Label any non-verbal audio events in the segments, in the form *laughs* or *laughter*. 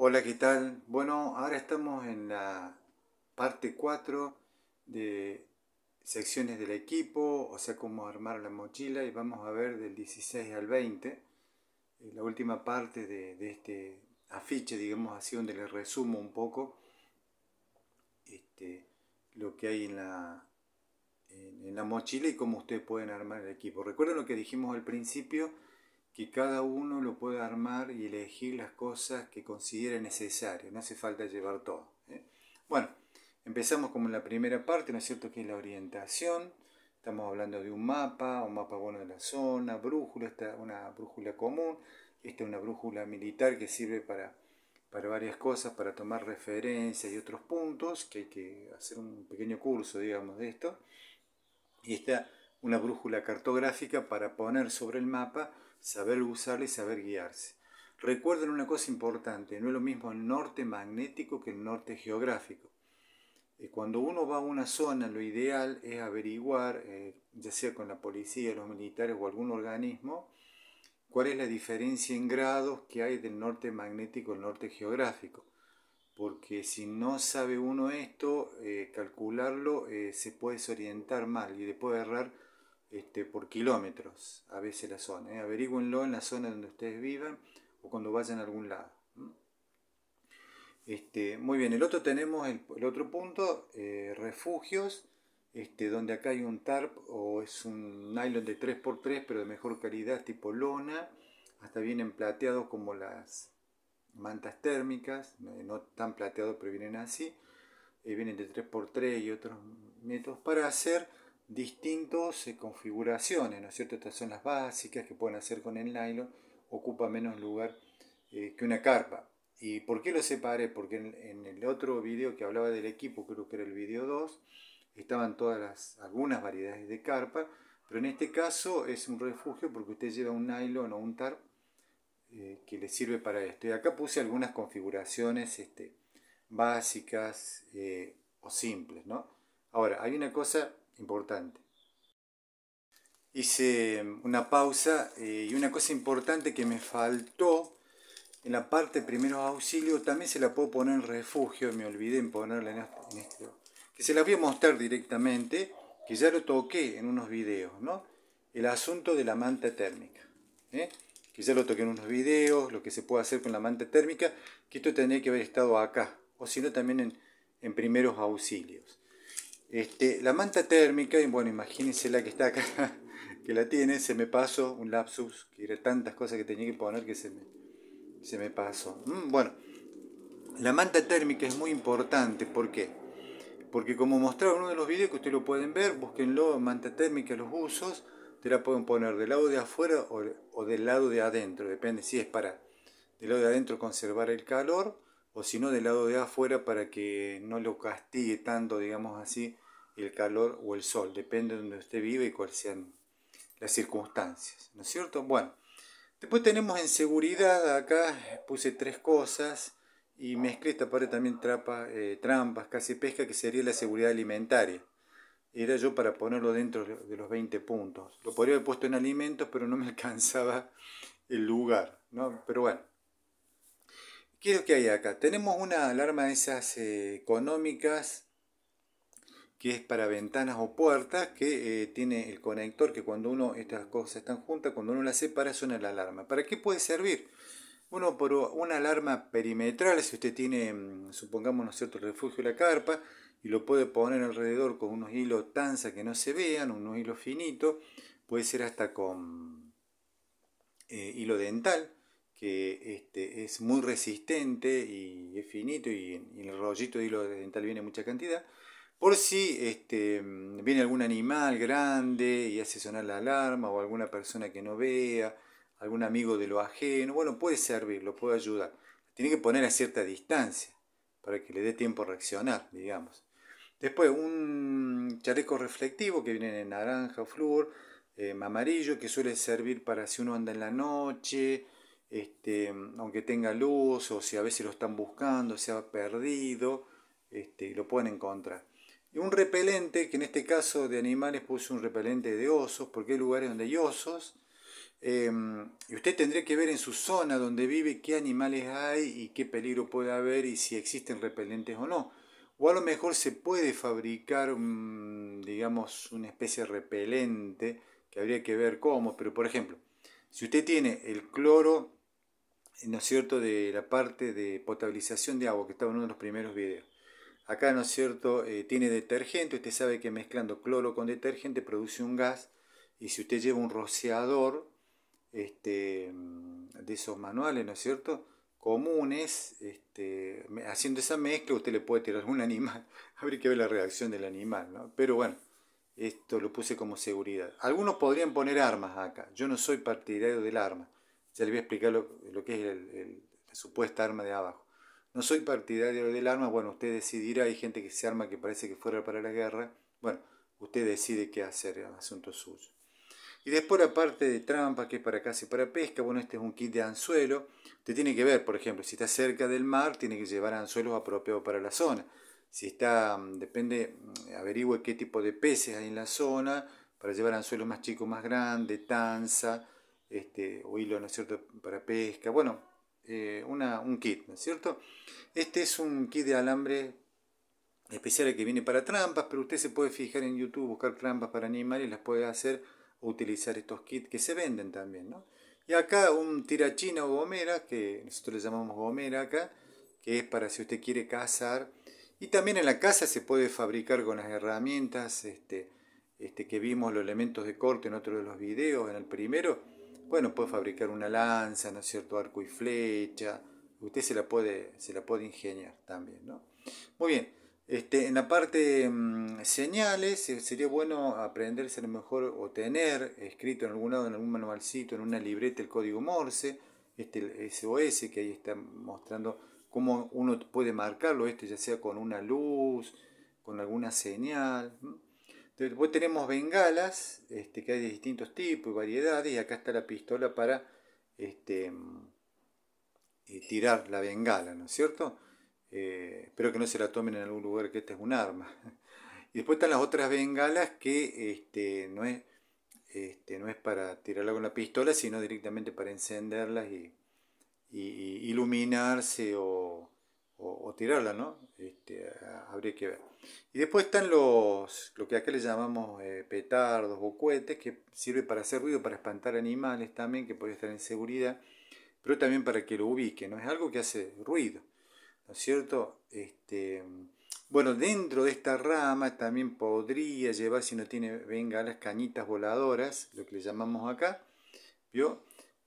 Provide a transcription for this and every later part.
Hola, ¿qué tal? Bueno, ahora estamos en la parte 4 de secciones del equipo, o sea, cómo armar la mochila y vamos a ver del 16 al 20, eh, la última parte de, este afiche, digamos así, donde les resumo un poco este, lo que hay en la, la mochila y cómo ustedes pueden armar el equipo. Recuerden lo que dijimos al principio, que cada uno lo pueda armar y elegir las cosas que considere necesario, no hace falta llevar todo. ¿eh? Bueno, empezamos como en la primera parte, ¿no es cierto?, que es la orientación, estamos hablando de un mapa, un mapa bueno de la zona, brújula, esta una brújula común, esta es una brújula militar que sirve para, para varias cosas, para tomar referencias y otros puntos, que hay que hacer un pequeño curso, digamos, de esto, y esta una brújula cartográfica para poner sobre el mapa, saber usarla y saber guiarse. Recuerden una cosa importante, no es lo mismo el norte magnético que el norte geográfico. Eh, cuando uno va a una zona, lo ideal es averiguar, eh, ya sea con la policía, los militares o algún organismo, cuál es la diferencia en grados que hay del norte magnético al norte geográfico. Porque si no sabe uno esto, eh, calcularlo se puede desorientar mal y después errar este, por kilómetros a veces la zona. ¿eh? en la zona donde ustedes vivan o cuando vayan a algún lado. Este, muy bien, el otro tenemos el, otro punto, eh, refugios, este, donde acá hay un tarp o es un nylon de 3x3 pero de mejor calidad tipo lona, hasta vienen plateados como las mantas térmicas, eh, no tan plateados pero vienen así, eh, vienen de 3x3 y otros métodos para hacer distintas eh, configuraciones, ¿no es cierto? Estas son las básicas que pueden hacer con el nylon, ocupa menos lugar eh, que una carpa. ¿Y por qué lo separé? Porque en, el otro video que hablaba del equipo, creo que era el video 2, estaban todas las, algunas variedades de carpa, pero en este caso es un refugio porque usted lleva un nylon o un tarp eh, que le sirve para esto. Y acá puse algunas configuraciones este, básicas o simples, ¿no? Ahora, hay una cosa importante. Hice em, una pausa eh, y una cosa importante que me faltó en la parte de primeros auxilios, también se la puedo poner en refugio, me olvidé en ponerla este, en este, que se la voy a mostrar directamente, que ya lo toqué en unos videos, ¿no? El asunto de la manta térmica, ¿eh? que ya lo toqué en unos videos, lo que se puede hacer con la manta térmica, que esto tendría que haber estado acá, o si no también en primeros auxilios. Este, la manta térmica, y bueno, imagínense la que está acá, *laughs* que la tiene, se me pasó un lapsus, que era tantas cosas que tenía que poner que se me, se me pasó. Mm, bueno, la manta térmica es muy importante, ¿por qué? Porque como mostraba en uno de los videos que ustedes lo pueden ver, búsquenlo, manta térmica, los usos, te la pueden poner del lado de afuera o, o del lado de adentro, depende si es para del lado de adentro conservar el calor o si no del lado de afuera para que no lo castigue tanto, digamos así, el calor o el sol, depende de donde usted vive y cuáles sean las circunstancias, ¿no es cierto? Bueno, después tenemos en seguridad, acá puse tres cosas y mezclé esta parte también eh, trampas, casi pesca, que sería la seguridad alimentaria. Era yo para ponerlo dentro de los 20 puntos. Lo podría haber puesto en alimentos, pero no me *laughs* alcanzaba el lugar, ¿no? Pero bueno, ¿Qué es lo que hay acá? Tenemos una alarma de esas eh, económicas que es para ventanas o puertas, que eh, tiene el conector, que cuando uno, estas cosas están juntas, cuando uno las separa suena la alarma. ¿Para qué puede servir? Uno por una alarma perimetral, si usted tiene, mm, supongamos, ¿no cierto?, el refugio de la carpa, y lo puede poner alrededor con unos hilos tanza que no se vean, unos hilos finitos, puede ser hasta con eh, hilo dental, que este, es muy resistente y es finito y en, el rollito de hilo dental viene mucha cantidad. Por si este, mm, viene algún animal grande y hace sonar la alarma o alguna persona que no vea, algún amigo de lo ajeno, bueno, puede servir, lo puede ayudar. Tiene que poner a cierta distancia para que le dé tiempo a reaccionar, digamos. Después un chaleco reflectivo que viene en naranja, flúor, eh, amarillo, que suele servir para si uno anda en la noche, este, aunque tenga luz o si a veces lo están buscando, se ha perdido, este, lo pueden encontrar. Y un repelente, que en este caso de animales puse un repelente de osos, porque hay lugares donde hay osos, em, y usted tendría que ver en su zona donde vive qué animales hay y qué peligro puede haber y si existen repelentes o no. O a lo mejor se puede fabricar, digamos, una especie de repelente, que habría que ver cómo, pero por ejemplo, si usted tiene el cloro cierto?, de la parte de potabilización de agua, que estaba en uno de los primeros videos. Acá, ¿no es cierto?, eh, tiene detergente, usted sabe que mezclando cloro con detergente produce un gas, y si usted lleva un rociador este, de esos manuales, ¿no es cierto?, comunes, este, haciendo esa mezcla usted le puede tirar a un animal, *laughs* habría que ver la reacción del animal, Pero bueno, esto lo puse como seguridad. Algunos podrían poner armas acá, yo no soy partidario del arma, ya les voy a explicar lo, que es la supuesta arma de abajo. No soy partidario del arma, bueno, usted decidirá, hay gente que se arma que parece que fuera para la guerra. Bueno, usted decide qué hacer, Es asunto suyo. Y después aparte de trampa, que es para casi para pesca, bueno, este es un kit de anzuelo. Usted tiene que ver, por ejemplo, si está cerca del mar, tiene que llevar anzuelos apropiados para la zona. Si está, mm, depende, mm, averigüe qué tipo de peces hay en la zona, para llevar anzuelos más chicos, más grandes, tanza, este, o hilo, ¿no es cierto?, para pesca, bueno, eh, un kit, ¿no es cierto? Este es un kit de alambre especial que viene para trampas, pero usted se puede fijar en YouTube, buscar trampas para animales, y las puede hacer o utilizar estos kits que se venden también, ¿no? Y acá un tirachino o gomera, que nosotros le llamamos gomera acá, que es para si usted quiere cazar. Y también en la casa se puede fabricar con las herramientas este, este, que vimos, los elementos de corte en otro de los videos, en el primero bueno, puede fabricar una lanza, ¿no es cierto? Arco y flecha. Usted se la puede, se la puede ingeniar también, ¿no? Muy bien. Este, en la parte mm, señales, eh, sería bueno aprenderse a lo mejor o tener escrito en algún lado, en algún manualcito, en una libreta, el código Morse, este, el SOS que ahí está mostrando cómo uno puede marcarlo, esto ya sea con una luz, con alguna señal. Después tenemos bengalas, este, que hay de distintos tipos y variedades, y acá está la pistola para este, eh, tirar la bengala, ¿no es cierto? Eh, espero que no se la tomen en algún lugar que esta es un arma. *laughs* Y después están las otras bengalas que este, no, es, no es para tirarla con la pistola, sino directamente para encenderlas y iluminarse o o, tirarla, ¿no? Este, habría que ver. Y después están los, lo que acá le llamamos eh, petardos o cohetes, que sirve para hacer ruido, para espantar animales también, que puede estar en seguridad, pero también para que lo ubiquen, ¿no? Es algo que hace ruido, ¿no es cierto? Este, bueno, dentro de esta rama también podría llevar, si no tiene venga, las cañitas voladoras, lo que le llamamos acá, ¿vio?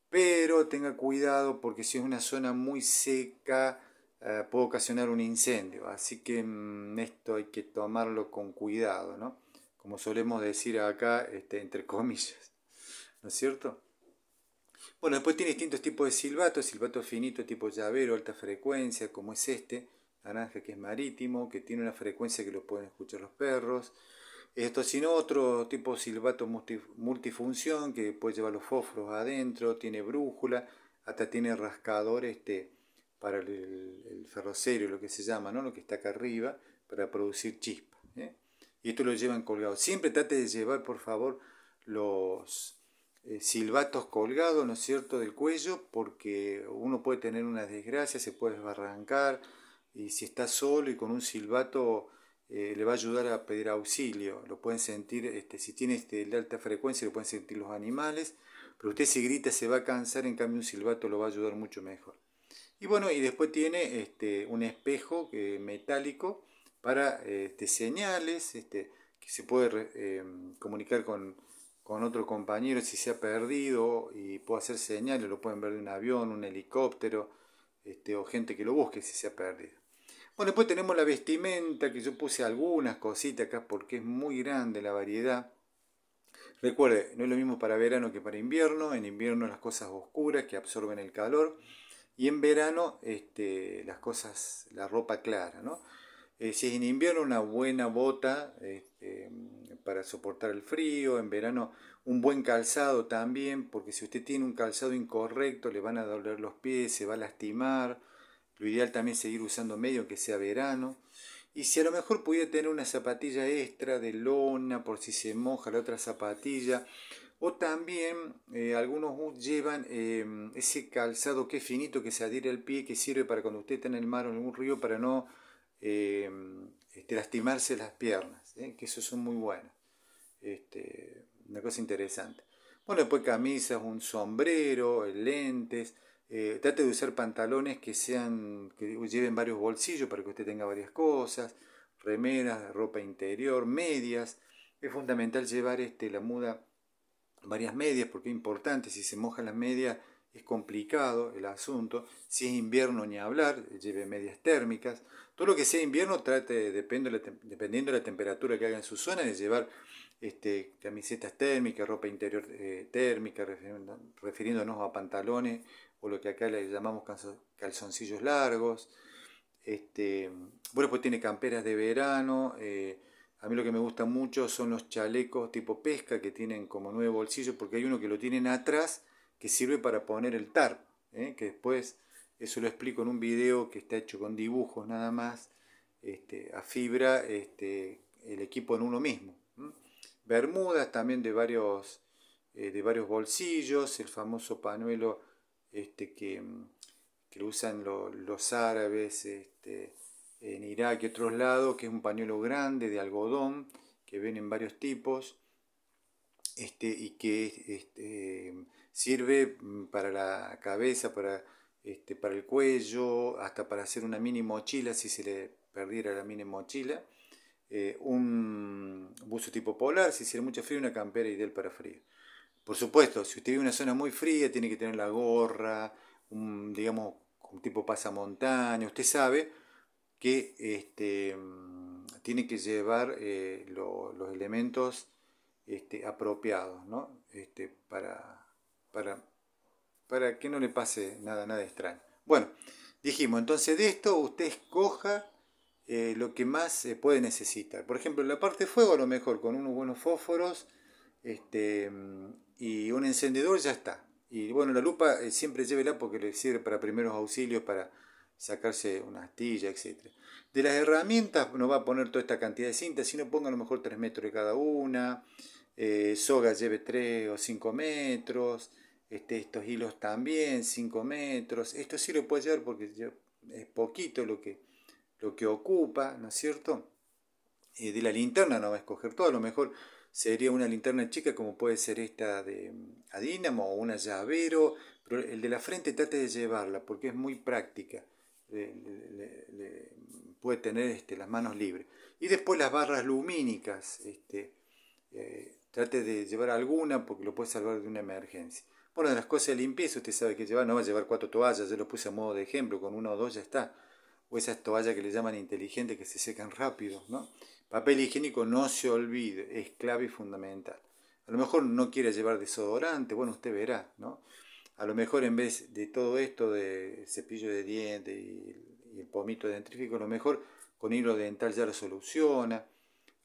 Pero tenga cuidado porque si es una zona muy seca, eh, puede ocasionar un incendio. Así que mm, esto hay que tomarlo con cuidado, ¿no? Como solemos decir acá, este, entre *laughs* comillas, ¿no es cierto? Bueno, después tiene distintos tipos de silbato, silbato finito tipo llavero, alta frecuencia, como es este, naranja que es marítimo, que tiene una frecuencia que lo pueden escuchar los perros. Esto sin otro tipo de silbato multifunción que puede llevar los fósforos adentro, tiene brújula, hasta tiene rascador este, para el, el ferrocerio, lo que se llama, ¿no? lo que está acá arriba, para producir chispa. ¿eh? Y esto lo llevan colgado. Siempre trate de llevar, por favor, los eh, silbatos colgados, ¿no es cierto?, del cuello, porque uno puede tener una desgracia, se puede desbarrancar, y si está solo y con un silbato eh, le va a ayudar a pedir auxilio. Lo pueden sentir, este, si tiene este, de alta frecuencia, lo pueden sentir los animales, pero usted si grita se va a cansar, en cambio un silbato lo va a ayudar mucho mejor. Y bueno, y después tiene este, un espejo eh, metálico para eh, este, señales, este, que se puede eh, comunicar con, otro compañero si se ha perdido y puede hacer señales, lo pueden ver de un avión, un helicóptero, o gente que lo busque si se ha perdido. Bueno, después tenemos la vestimenta, que yo puse algunas cositas acá porque es muy grande la variedad. Recuerde, no es lo mismo para verano que para invierno. En invierno las cosas oscuras que absorben el calor. Y en verano, este, las cosas, la ropa clara, ¿no? Eh, si es en invierno, una buena bota este, para soportar el frío. En verano, un buen calzado también, porque si usted tiene un calzado incorrecto, le van a doler los pies, se va a lastimar. Lo ideal también es seguir usando medio que sea verano. Y si a lo mejor pudiera tener una zapatilla extra de lona, por si se moja la otra zapatilla, o también eh, algunos llevan eh, ese calzado que es finito, que se adhiere al pie, que sirve para cuando usted está en el mar o en un río para no em, este, lastimarse las piernas, ¿eh? que esos son muy buenos. Este, una cosa interesante. Bueno, después camisas, un sombrero, lentes. trate de usar pantalones que sean que lleven varios bolsillos para que usted tenga varias cosas, remeras, ropa interior, medias. Es fundamental llevar este, la muda varias medias porque es importante, si se mojan las medias es complicado el asunto, si es invierno ni hablar, lleve medias térmicas, todo lo que sea invierno trate, dependiendo de la temperatura que haga en su zona, de llevar este, camisetas térmicas, ropa interior eh, térmica, refiriéndonos a pantalones o lo que acá le llamamos calzoncillos largos, este, bueno, pues tiene camperas de verano, eh, a mí lo que me gusta mucho son los chalecos tipo pesca que tienen como nueve bolsillos, porque hay uno que lo tienen atrás que sirve para poner el tar ¿eh? que después, eso lo explico en un video que está hecho con dibujos nada más, este, a fibra, este, el equipo en uno mismo. Bermudas también de varios, eh, de varios bolsillos, el famoso panuelo este, que, usan los árabes, este, en Irak y otros lados, que es un pañuelo grande de algodón, que ven en varios tipos, este, y que este, sirve para la cabeza, este, para, el cuello, hasta para hacer una mini mochila, si se le perdiera la mini mochila, eh, un buzo tipo polar, si hiciera mucho frío, una campera ideal para frío. Por supuesto, si usted vive en una zona muy fría, tiene que tener la gorra, un, digamos, un tipo pasamontaña, usted sabe, que este, mm, tiene que llevar eh, los elementos este, apropiados, ¿no? Este, para, para, para que no le pase nada, nada extraño. Bueno, dijimos, entonces de esto usted escoja eh, lo que más se eh, puede necesitar. Por ejemplo, la parte de fuego, a lo mejor con unos buenos fósforos mm, y un encendedor ya está. Y bueno, la lupa siempre llévela porque le sirve para primeros auxilios, para sacarse una astilla, etc. De las herramientas no va a poner toda esta cantidad de cinta, sino ponga a lo mejor 3 metros de cada una, eh, soga lleve 3 o 5 metros, este, estos hilos también 5 metros, esto sí lo puede llevar porque es poquito lo que, lo que ocupa, ¿no es cierto? de la linterna no va a escoger todo, a lo mejor sería una linterna chica como puede ser esta de a o una llavero, pero el de la frente trate de llevarla porque es muy práctica puede tener este, las manos libres. Y después las barras lumínicas, este, eh, trate de llevar alguna porque lo puede salvar de una emergencia. Bueno, de las cosas de limpieza, usted sabe que llevar, no va a llevar cuatro toallas, yo lo puse a modo de ejemplo, con una o dos ya está. O esas toallas que le llaman inteligentes que se secan rápido, ¿no? Papel higiénico no se olvide, es clave y fundamental. A lo mejor no quiere llevar desodorante, bueno, usted verá, ¿no? a lo mejor en vez de todo esto de cepillo de dientes y, el pomito dentrífico, a lo mejor con hilo dental ya lo soluciona.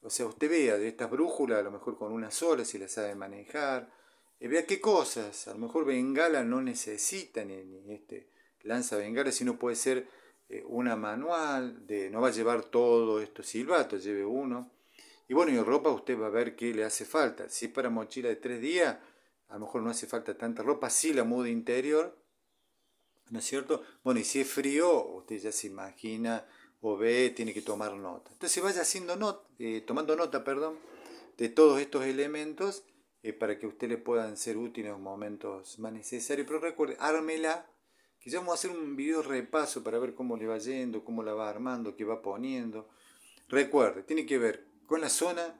O sea, usted vea de estas brújulas, a lo mejor con una sola, si la sabe manejar. Y vea qué cosas. A lo mejor Bengala no necesita ni, este lanza Bengala, sino puede ser eh, una manual. de No va a llevar todo esto silbato, lleve uno. Y bueno, y ropa usted va a ver qué le hace falta. Si es para mochila de tres días, a lo mejor no hace falta tanta ropa, sí la muda interior, ¿no es cierto? Bueno, y si es frío, usted ya se imagina o ve, tiene que tomar nota. Entonces vaya haciendo eh, tomando nota perdón, de todos estos elementos eh, para que usted le puedan ser útiles en momentos más necesarios. Pero recuerde, ármela, que ya vamos a hacer un video repaso para ver cómo le va yendo, cómo la va armando, qué va poniendo. Recuerde, tiene que ver con la zona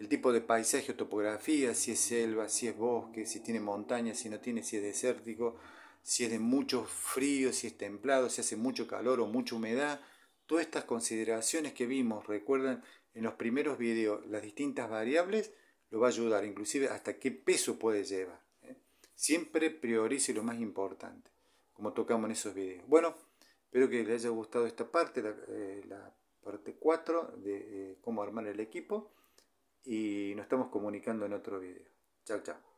el tipo de paisaje o topografía, si es selva, si es bosque, si tiene montaña, si no tiene, si es desértico, si es de mucho frío, si es templado, si hace mucho calor o mucha humedad. Todas estas consideraciones que vimos, recuerdan en los primeros videos, las distintas variables, lo va a ayudar, inclusive hasta qué peso puede llevar. ¿eh? Siempre priorice lo más importante, como tocamos en esos videos. Bueno, espero que les haya gustado esta parte, la, eh, parte 4 de eh, cómo armar el equipo y nos estamos comunicando en otro video. Chao, chao.